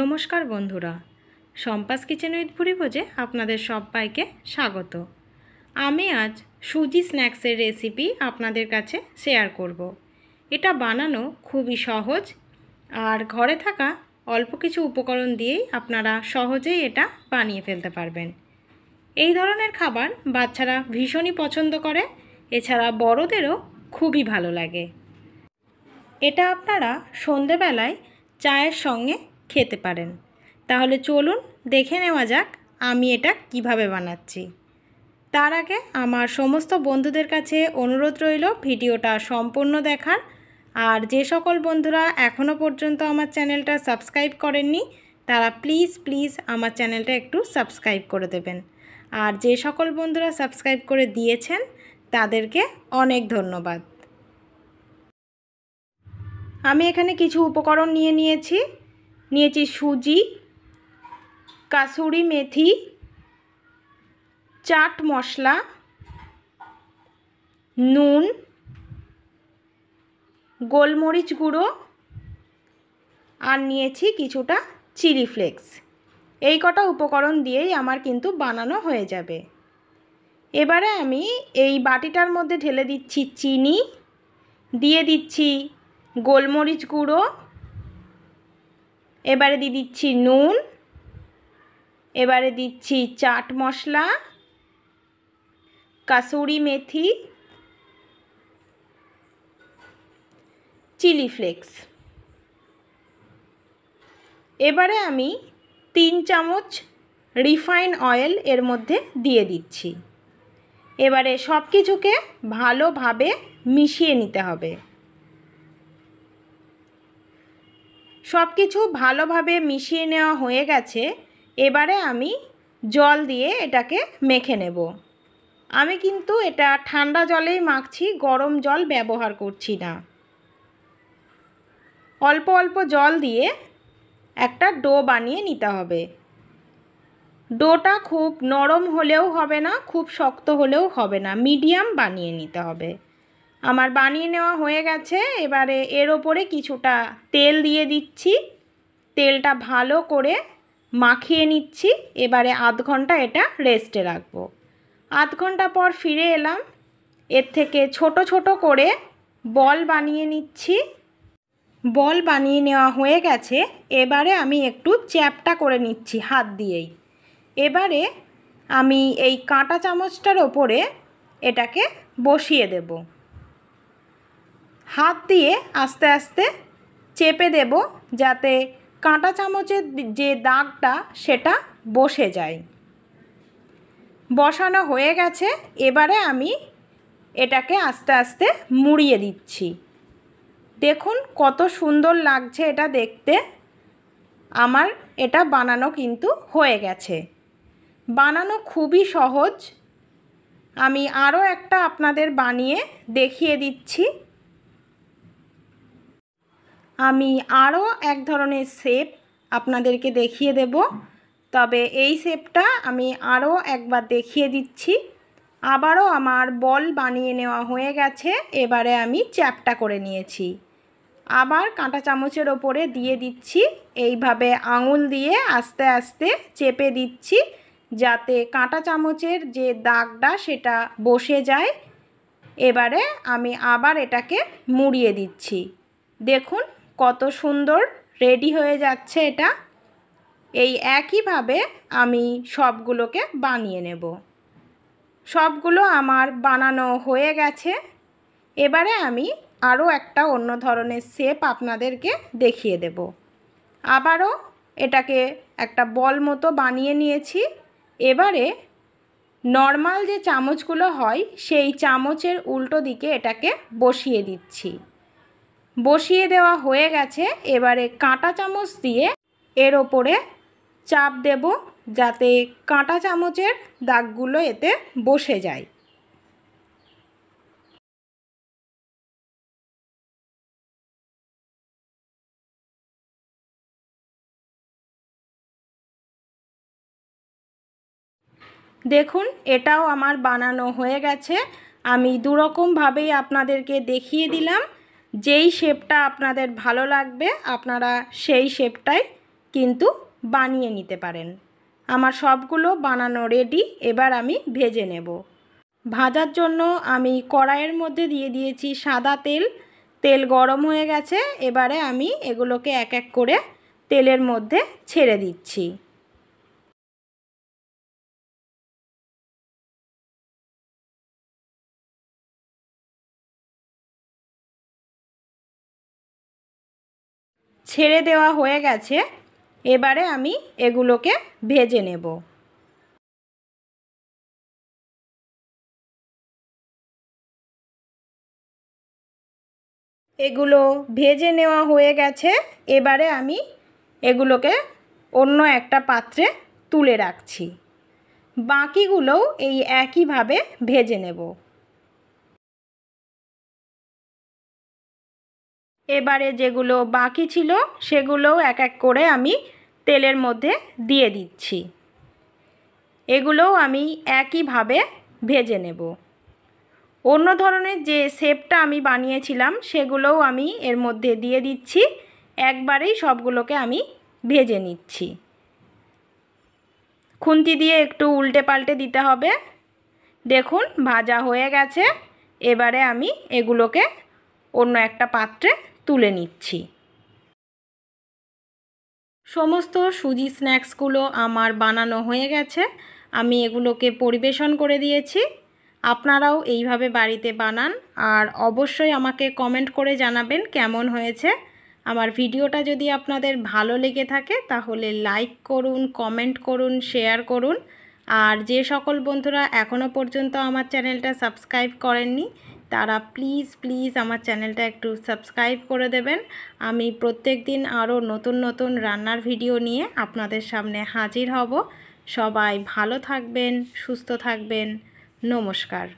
নমস্কার বন্ধুরা সম্পাস kitchen with ভুরি ভোজে আপনাদের সবাইকে স্বাগত আমি আজ সুজি স্ন্যাক্সের রেসিপি আপনাদের কাছে শেয়ার করব। এটা বানানো খুবই সহজ আর ঘরে থাকা অল্প কিছু উপকরণ দিয়েই আপনারা সহজেই এটা বানিয়ে ফেলতে পারবেন এই ধরনের খাবার বাচ্চারা ভীষণই পছন্দ করে এছাড়া বড়দেরও খুবই ভালো লাগে এটা আপনারা সন্ধেবেলায় চায়ের সঙ্গে খেতে পারেন তাহলে চলুন দেখে নেওয়া যাক আমি এটা কিভাবে বানাচ্ছি তার আগে আমার সমস্ত বন্ধুদের কাছে অনুরোধ রইল ভিডিওটা সম্পূর্ণ দেখার আর যে সকল বন্ধুরা এখনও পর্যন্ত আমার চ্যানেলটা সাবস্ক্রাইব করেননি তারা প্লিজ প্লিজ আমার চ্যানেলটা একটু সাবস্ক্রাইব করে দেবেন আর যে সকল বন্ধুরা সাবস্ক্রাইব করে দিয়েছেন তাদেরকে অনেক ধন্যবাদ আমি এখানে কিছু উপকরণ নিয়ে নিয়েছি নিয়েছি সুজি কাসুরি মেথি চাট মশলা নুন গোলমরিচ গুঁড়ো আর নিয়েছি কিছুটা চিলি ফ্লেক্স এই কটা উপকরণ দিয়েই আমার কিন্তু বানানো হয়ে যাবে এবারে আমি এই বাটিটার মধ্যে ঢেলে দিচ্ছি চিনি দিয়ে দিচ্ছি গোলমরিচ গুঁড়ো এবারে দিয়ে দিচ্ছি নুন এবারে দিচ্ছি চাট মশলা কাসুরি মেথি চিলি ফ্লেক্স এবারে আমি তিন চামচ রিফাইন অয়েল এর মধ্যে দিয়ে দিচ্ছি এবারে সব কিছুকে ভালোভাবে মিশিয়ে নিতে হবে সব কিছু ভালোভাবে মিশিয়ে নেওয়া হয়ে গেছে এবারে আমি জল দিয়ে এটাকে মেখে নেব আমি কিন্তু এটা ঠান্ডা জলেই মাখছি গরম জল ব্যবহার করছি না অল্প অল্প জল দিয়ে একটা ডো বানিয়ে নিতে হবে ডোটা খুব নরম হলেও হবে না খুব শক্ত হলেও হবে না মিডিয়াম বানিয়ে নিতে হবে আমার বানিয়ে নেওয়া হয়ে গেছে এবারে এর ওপরে কিছুটা তেল দিয়ে দিচ্ছি তেলটা ভালো করে মাখিয়ে নিচ্ছি এবারে আধ ঘন্টা এটা রেস্টে রাখবো আধ ঘন্টা পর ফিরে এলাম এর থেকে ছোট ছোট করে বল বানিয়ে নিচ্ছি বল বানিয়ে নেওয়া হয়ে গেছে এবারে আমি একটু চ্যাপটা করে নিচ্ছি হাত দিয়েই এবারে আমি এই কাঁটা চামচটার ওপরে এটাকে বসিয়ে দেবো হাত দিয়ে আস্তে আস্তে চেপে দেব যাতে কাঁটা চামচের যে দাগটা সেটা বসে যায় বসানো হয়ে গেছে এবারে আমি এটাকে আস্তে আস্তে মুড়িয়ে দিচ্ছি দেখুন কত সুন্দর লাগছে এটা দেখতে আমার এটা বানানো কিন্তু হয়ে গেছে বানানো খুবই সহজ আমি আরও একটা আপনাদের বানিয়ে দেখিয়ে দিচ্ছি আমি আরও এক ধরনের শেপ আপনাদেরকে দেখিয়ে দেব তবে এই শেপটা আমি আরও একবার দেখিয়ে দিচ্ছি আবারও আমার বল বানিয়ে নেওয়া হয়ে গেছে এবারে আমি চ্যাপটা করে নিয়েছি আবার কাঁটা চামচের ওপরে দিয়ে দিচ্ছি এইভাবে আঙুল দিয়ে আস্তে আস্তে চেপে দিচ্ছি যাতে কাঁটা চামচের যে দাগটা সেটা বসে যায় এবারে আমি আবার এটাকে মুড়িয়ে দিচ্ছি দেখুন কত সুন্দর রেডি হয়ে যাচ্ছে এটা এই একইভাবে আমি সবগুলোকে বানিয়ে নেব সবগুলো আমার বানানো হয়ে গেছে এবারে আমি আরও একটা অন্য ধরনের শেপ আপনাদেরকে দেখিয়ে দেব আবারও এটাকে একটা বল মতো বানিয়ে নিয়েছি এবারে নর্মাল যে চামচগুলো হয় সেই চামচের উল্টো দিকে এটাকে বসিয়ে দিচ্ছি বসিয়ে দেওয়া হয়ে গেছে এবারে কাঁটা চামচ দিয়ে এর ওপরে চাপ দেব যাতে কাঁটা চামচের দাগগুলো এতে বসে যায় দেখুন এটাও আমার বানানো হয়ে গেছে আমি দুরকমভাবেই আপনাদেরকে দেখিয়ে দিলাম যেই শেপটা আপনাদের ভালো লাগবে আপনারা সেই শেপটাই কিন্তু বানিয়ে নিতে পারেন আমার সবগুলো বানানো রেডি এবার আমি ভেজে নেব ভাজার জন্য আমি কড়াইয়ের মধ্যে দিয়ে দিয়েছি সাদা তেল তেল গরম হয়ে গেছে এবারে আমি এগুলোকে এক এক করে তেলের মধ্যে ছেড়ে দিচ্ছি ছেড়ে দেওয়া হয়ে গেছে এবারে আমি এগুলোকে ভেজে নেব এগুলো ভেজে নেওয়া হয়ে গেছে এবারে আমি এগুলোকে অন্য একটা পাত্রে তুলে রাখছি বাকিগুলোও এই একইভাবে ভেজে নেব এবারে যেগুলো বাকি ছিল সেগুলোও এক এক করে আমি তেলের মধ্যে দিয়ে দিচ্ছি এগুলোও আমি একইভাবে ভেজে নেব অন্য ধরনের যে শেপটা আমি বানিয়েছিলাম সেগুলোও আমি এর মধ্যে দিয়ে দিচ্ছি একবারেই সবগুলোকে আমি ভেজে নিচ্ছি খুন্তি দিয়ে একটু উল্টে পাল্টে দিতে হবে দেখুন ভাজা হয়ে গেছে এবারে আমি এগুলোকে অন্য একটা পাত্রে তুলে নিচ্ছি সমস্ত সুজি স্ন্যাক্সগুলো আমার বানানো হয়ে গেছে আমি এগুলোকে পরিবেশন করে দিয়েছি আপনারাও এইভাবে বাড়িতে বানান আর অবশ্যই আমাকে কমেন্ট করে জানাবেন কেমন হয়েছে আমার ভিডিওটা যদি আপনাদের ভালো লেগে থাকে তাহলে লাইক করুন কমেন্ট করুন শেয়ার করুন আর যে সকল বন্ধুরা এখনও পর্যন্ত আমার চ্যানেলটা সাবস্ক্রাইব করেননি তারা প্লিজ প্লিজ আমার চ্যানেলটা একটু সাবস্ক্রাইব করে দেবেন আমি প্রত্যেক দিন আরও নতুন নতুন রান্নার ভিডিও নিয়ে আপনাদের সামনে হাজির হব সবাই ভালো থাকবেন সুস্থ থাকবেন নমস্কার